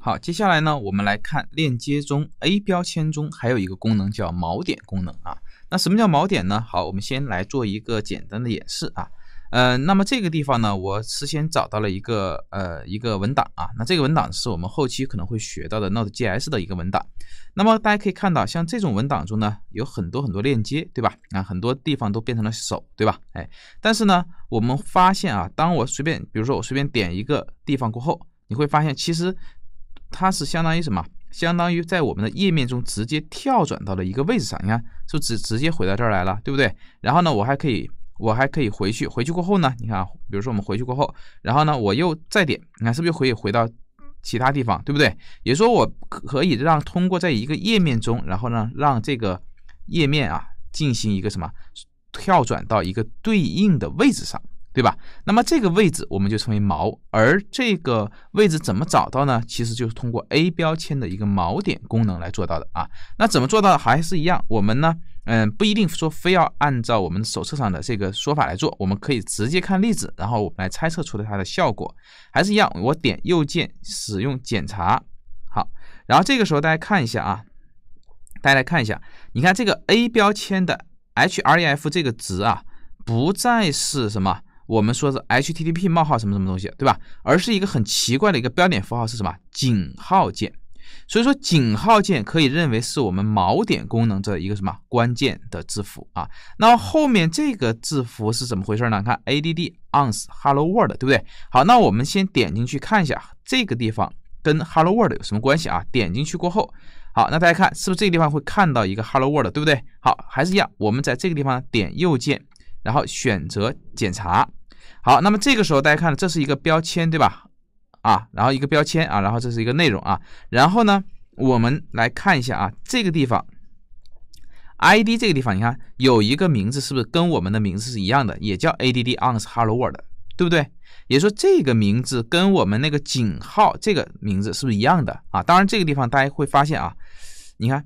好，接下来呢，我们来看链接中 A 标签中还有一个功能叫锚点功能啊。那什么叫锚点呢？好，我们先来做一个简单的演示啊。呃，那么这个地方呢，我事先找到了一个呃一个文档啊。那这个文档是我们后期可能会学到的 Note G S 的一个文档。那么大家可以看到，像这种文档中呢，有很多很多链接，对吧？啊，很多地方都变成了手，对吧？哎，但是呢，我们发现啊，当我随便，比如说我随便点一个地方过后，你会发现其实。它是相当于什么？相当于在我们的页面中直接跳转到了一个位置上。你看，不直直接回到这儿来了，对不对？然后呢，我还可以，我还可以回去。回去过后呢，你看，比如说我们回去过后，然后呢，我又再点，你看是不是可以回到其他地方，对不对？也说，我可以让通过在一个页面中，然后呢，让这个页面啊进行一个什么跳转到一个对应的位置上。对吧？那么这个位置我们就称为锚，而这个位置怎么找到呢？其实就是通过 A 标签的一个锚点功能来做到的啊。那怎么做到的？还是一样，我们呢，嗯，不一定说非要按照我们手册上的这个说法来做，我们可以直接看例子，然后我们来猜测出来它的效果，还是一样。我点右键，使用检查，好，然后这个时候大家看一下啊，大家来看一下，你看这个 A 标签的 H R E F 这个值啊，不再是什么。我们说是 HTTP 冒号什么什么东西，对吧？而是一个很奇怪的一个标点符号是什么井号键，所以说井号键可以认为是我们锚点功能这一个什么关键的字符啊。那么后面这个字符是怎么回事呢？看 ADD o n s hello world，对不对？好，那我们先点进去看一下这个地方跟 hello world 有什么关系啊？点进去过后，好，那大家看是不是这个地方会看到一个 hello world，对不对？好，还是一样，我们在这个地方点右键，然后选择检查。好，那么这个时候大家看，这是一个标签，对吧？啊，然后一个标签啊，然后这是一个内容啊，然后呢，我们来看一下啊，这个地方，ID 这个地方，你看有一个名字，是不是跟我们的名字是一样的，也叫 add on's hello world，对不对？也说这个名字跟我们那个井号这个名字是不是一样的啊？当然，这个地方大家会发现啊，你看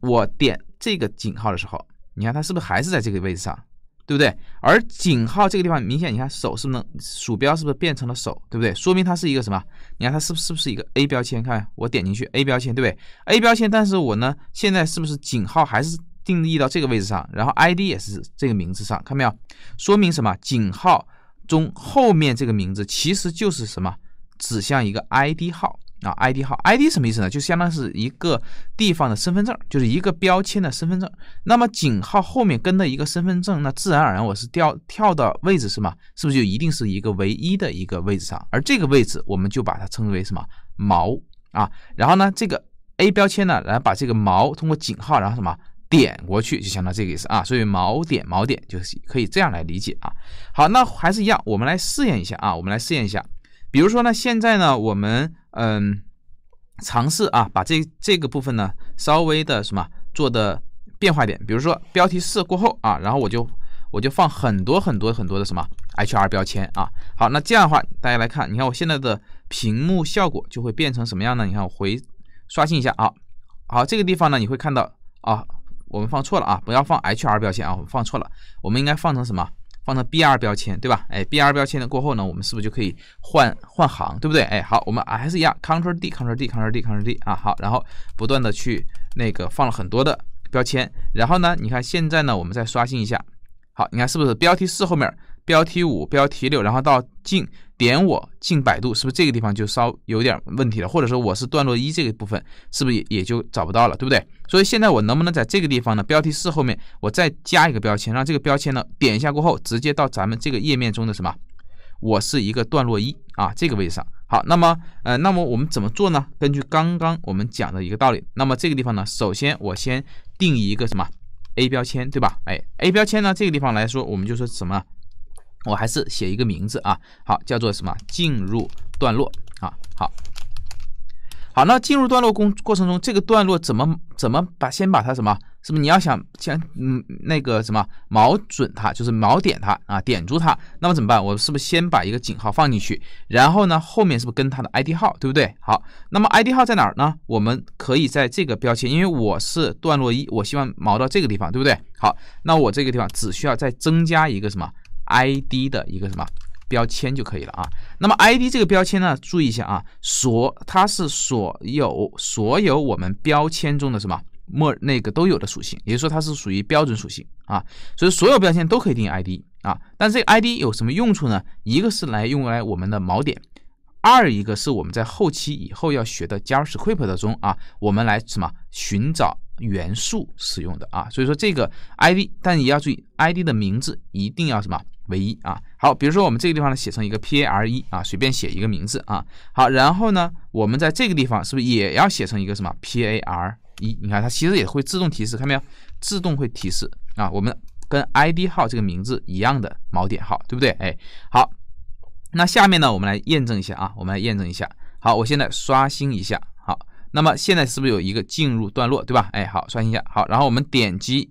我点这个井号的时候，你看它是不是还是在这个位置上？对不对？而井号这个地方明显，你看手是不是？鼠标是不是变成了手？对不对？说明它是一个什么？你看它是不是不是一个 A 标签？看，我点进去 A 标签，对不对？A 标签，但是我呢，现在是不是井号还是定义到这个位置上？然后 ID 也是这个名字上，看到没有？说明什么？井号中后面这个名字其实就是什么？指向一个 ID 号。啊，I D 号，I D 什么意思呢？就相当于是一个地方的身份证，就是一个标签的身份证。那么井号后面跟的一个身份证，那自然而然我是掉跳的位置什么？是不是就一定是一个唯一的一个位置上？而这个位置我们就把它称为什么锚啊？然后呢，这个 A 标签呢，然后把这个锚通过井号，然后什么点过去，就当于这个意思啊。所以锚点锚点就是可以这样来理解啊。好，那还是一样，我们来试验一下啊，我们来试验一下。比如说呢，现在呢，我们。嗯，尝试啊，把这这个部分呢稍微的什么做的变化点，比如说标题四过后啊，然后我就我就放很多很多很多的什么 H R 标签啊。好，那这样的话，大家来看，你看我现在的屏幕效果就会变成什么样呢？你看我回刷新一下啊。好，这个地方呢，你会看到啊，我们放错了啊，不要放 H R 标签啊，我们放错了，我们应该放成什么？放到 br 标签，对吧？哎，br 标签呢过后呢，我们是不是就可以换换行，对不对？哎，好，我们还是一样 c t r l d，c t r l d，c t r l d，c t r l d，啊，好，然后不断的去那个放了很多的标签，然后呢，你看现在呢，我们再刷新一下，好，你看是不是标题四后面。标题五、标题六，然后到进点我进百度，是不是这个地方就稍有点问题了？或者说我是段落一这个部分，是不是也也就找不到了，对不对？所以现在我能不能在这个地方呢？标题四后面我再加一个标签，让这个标签呢点一下过后，直接到咱们这个页面中的什么？我是一个段落一啊，这个位置上。好，那么呃，那么我们怎么做呢？根据刚刚我们讲的一个道理，那么这个地方呢，首先我先定一个什么 A 标签，对吧？哎，A 标签呢，这个地方来说，我们就说什么？我还是写一个名字啊，好，叫做什么？进入段落啊，好，好，那进入段落工过程中，这个段落怎么怎么把先把它什么？是不是你要想想嗯那个什么锚准它，就是锚点它啊，点住它，那么怎么办？我是不是先把一个井号放进去，然后呢后面是不是跟它的 I D 号，对不对？好，那么 I D 号在哪儿呢？我们可以在这个标签，因为我是段落一，我希望锚到这个地方，对不对？好，那我这个地方只需要再增加一个什么？i d 的一个什么标签就可以了啊？那么 i d 这个标签呢？注意一下啊，所它是所有所有我们标签中的什么默那个都有的属性，也就是说它是属于标准属性啊，所以所有标签都可以定义 i d 啊。但这个 i d 有什么用处呢？一个是来用来我们的锚点，二一个是我们在后期以后要学的 JavaScript 中啊，我们来什么寻找元素使用的啊。所以说这个 i d，但也要注意 i d 的名字一定要什么？为一啊，好，比如说我们这个地方呢写成一个 P A R 一啊，随便写一个名字啊，好，然后呢，我们在这个地方是不是也要写成一个什么 P A R 一？你看它其实也会自动提示，看到没有？自动会提示啊，我们跟 I D 号这个名字一样的锚点号，对不对？哎，好，那下面呢，我们来验证一下啊，我们来验证一下。好，我现在刷新一下，好，那么现在是不是有一个进入段落，对吧？哎，好，刷新一下，好，然后我们点击。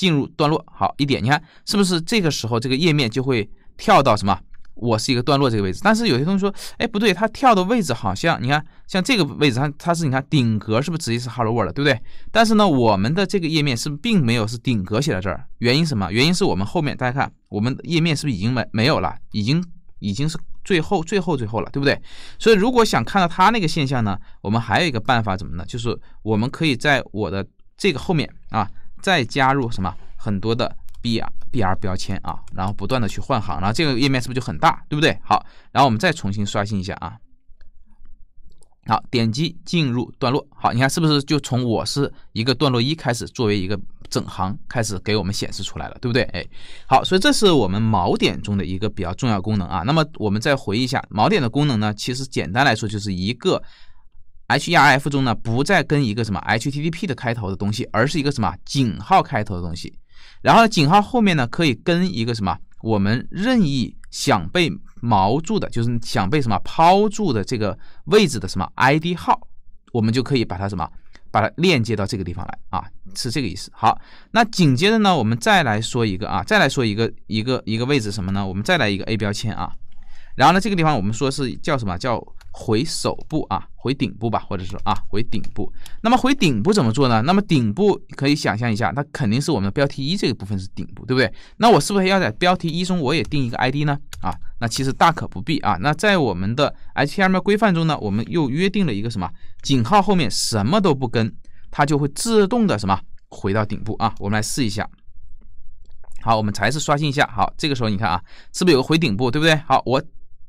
进入段落，好一点，你看是不是这个时候这个页面就会跳到什么？我是一个段落这个位置。但是有些同学说，哎，不对，它跳的位置好像，你看像这个位置，它它是你看顶格，是不是直接是 hello world，对不对？但是呢，我们的这个页面是并没有是顶格写在这儿，原因什么？原因是我们后面大家看，我们页面是不是已经没没有了，已经已经是最后最后最后了，对不对？所以如果想看到它那个现象呢，我们还有一个办法怎么呢？就是我们可以在我的这个后面啊。再加入什么很多的 br br 标签啊，然后不断的去换行，然后这个页面是不是就很大，对不对？好，然后我们再重新刷新一下啊。好，点击进入段落。好，你看是不是就从我是一个段落一开始作为一个整行开始给我们显示出来了，对不对？哎，好，所以这是我们锚点中的一个比较重要功能啊。那么我们再回忆一下锚点的功能呢，其实简单来说就是一个。h r f 中呢不再跟一个什么 http 的开头的东西，而是一个什么井号开头的东西，然后井号后面呢可以跟一个什么我们任意想被锚住的，就是想被什么抛住的这个位置的什么 id 号，我们就可以把它什么把它链接到这个地方来啊，是这个意思。好，那紧接着呢，我们再来说一个啊，再来说一个一个一个位置什么呢？我们再来一个 a 标签啊，然后呢这个地方我们说是叫什么叫？回首部啊，回顶部吧，或者说啊，回顶部。那么回顶部怎么做呢？那么顶部可以想象一下，那肯定是我们的标题一这个部分是顶部，对不对？那我是不是要在标题一中我也定一个 ID 呢？啊，那其实大可不必啊。那在我们的 HTML 规范中呢，我们又约定了一个什么井号后面什么都不跟，它就会自动的什么回到顶部啊。我们来试一下。好，我们才是刷新一下。好，这个时候你看啊，是不是有个回顶部，对不对？好，我。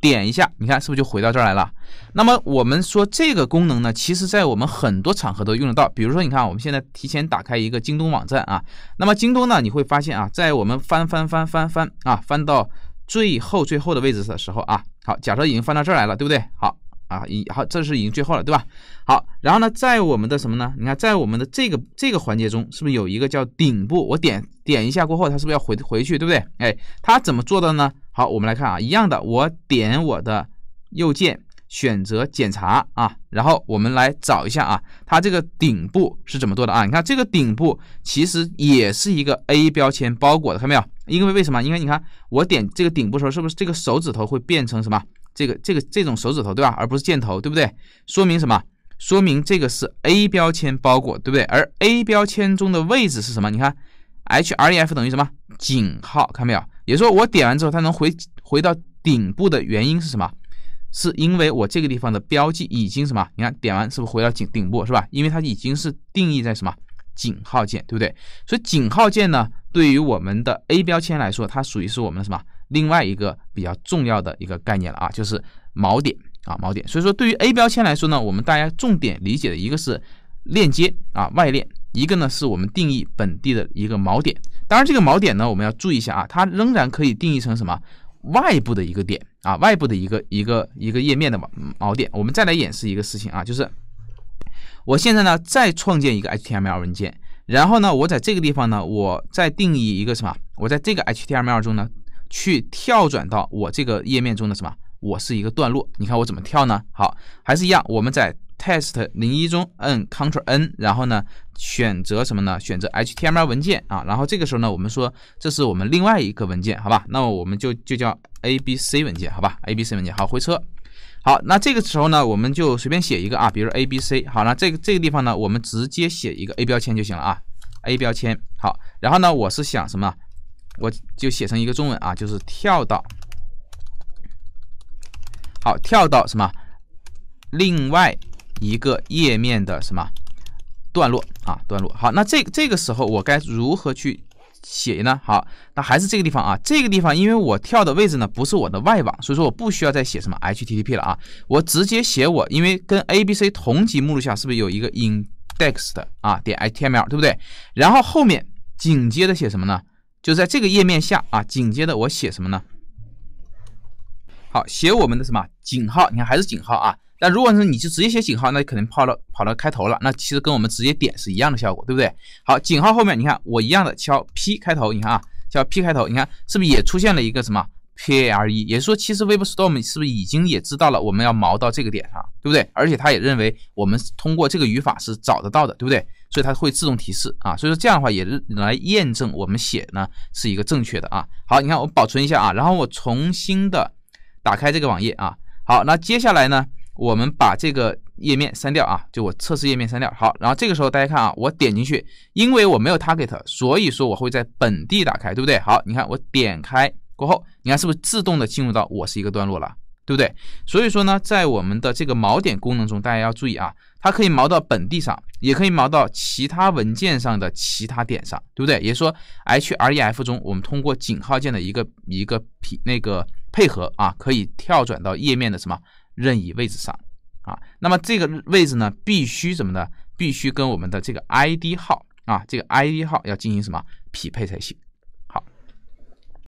点一下，你看是不是就回到这儿来了？那么我们说这个功能呢，其实在我们很多场合都用得到。比如说，你看，我们现在提前打开一个京东网站啊，那么京东呢，你会发现啊，在我们翻翻翻翻翻啊，翻到最后最后的位置的时候啊，好，假设已经翻到这儿来了，对不对？好。啊，已好，这是已经最后了，对吧？好，然后呢，在我们的什么呢？你看，在我们的这个这个环节中，是不是有一个叫顶部？我点点一下过后，它是不是要回回去，对不对？哎，它怎么做的呢？好，我们来看啊，一样的，我点我的右键，选择检查啊，然后我们来找一下啊，它这个顶部是怎么做的啊？你看这个顶部其实也是一个 A 标签包裹的，看到没有？因为为什么？因为你看我点这个顶部的时候，是不是这个手指头会变成什么？这个这个这种手指头对吧，而不是箭头，对不对？说明什么？说明这个是 A 标签包裹，对不对？而 A 标签中的位置是什么？你看，href 等于什么？井号，看到没有？也说我点完之后，它能回回到顶部的原因是什么？是因为我这个地方的标记已经什么？你看，点完是不是回到顶顶部是吧？因为它已经是定义在什么井号键，对不对？所以井号键呢，对于我们的 A 标签来说，它属于是我们的什么？另外一个比较重要的一个概念了啊，就是锚点啊，锚点。所以说，对于 A 标签来说呢，我们大家重点理解的一个是链接啊，外链；一个呢是我们定义本地的一个锚点。当然，这个锚点呢，我们要注意一下啊，它仍然可以定义成什么外部的一个点啊，外部的一个一个一个页面的锚点。我们再来演示一个事情啊，就是我现在呢再创建一个 HTML 文件，然后呢，我在这个地方呢，我再定义一个什么？我在这个 HTML 中呢。去跳转到我这个页面中的什么？我是一个段落。你看我怎么跳呢？好，还是一样，我们在 test 零一中按 Ctrl N，然后呢选择什么呢？选择 HTML 文件啊。然后这个时候呢，我们说这是我们另外一个文件，好吧？那么我们就就叫 A B C 文件，好吧？A B C 文件，好，回车。好，那这个时候呢，我们就随便写一个啊，比如 A B C。好了，这个这个地方呢，我们直接写一个 A 标签就行了啊。A 标签，好。然后呢，我是想什么？我就写成一个中文啊，就是跳到，好跳到什么，另外一个页面的什么段落啊段落。好，那这这个时候我该如何去写呢？好，那还是这个地方啊，这个地方因为我跳的位置呢不是我的外网，所以说我不需要再写什么 H T T P 了啊，我直接写我，因为跟 A B C 同级目录下是不是有一个 index 的啊点 h T M L，对不对？然后后面紧接着写什么呢？就在这个页面下啊，紧接着我写什么呢？好，写我们的什么井号？你看还是井号啊。那如果是你就直接写井号，那可能跑到跑到开头了。那其实跟我们直接点是一样的效果，对不对？好，井号后面你看我一样的敲 p 开头，你看啊，敲 p 开头，你看是不是也出现了一个什么 p a r e？也说其实 WebStorm 是不是已经也知道了我们要锚到这个点上，对不对？而且它也认为我们通过这个语法是找得到的，对不对？所以它会自动提示啊，所以说这样的话也是来验证我们写呢是一个正确的啊。好，你看我保存一下啊，然后我重新的打开这个网页啊。好，那接下来呢，我们把这个页面删掉啊，就我测试页面删掉。好，然后这个时候大家看啊，我点进去，因为我没有 target，所以说我会在本地打开，对不对？好，你看我点开过后，你看是不是自动的进入到我是一个段落了？对不对？所以说呢，在我们的这个锚点功能中，大家要注意啊，它可以锚到本地上，也可以锚到其他文件上的其他点上，对不对？也就说，href 中我们通过井号键的一个一个匹那个配合啊，可以跳转到页面的什么任意位置上啊。那么这个位置呢，必须什么呢？必须跟我们的这个 id 号啊，这个 id 号要进行什么匹配才行？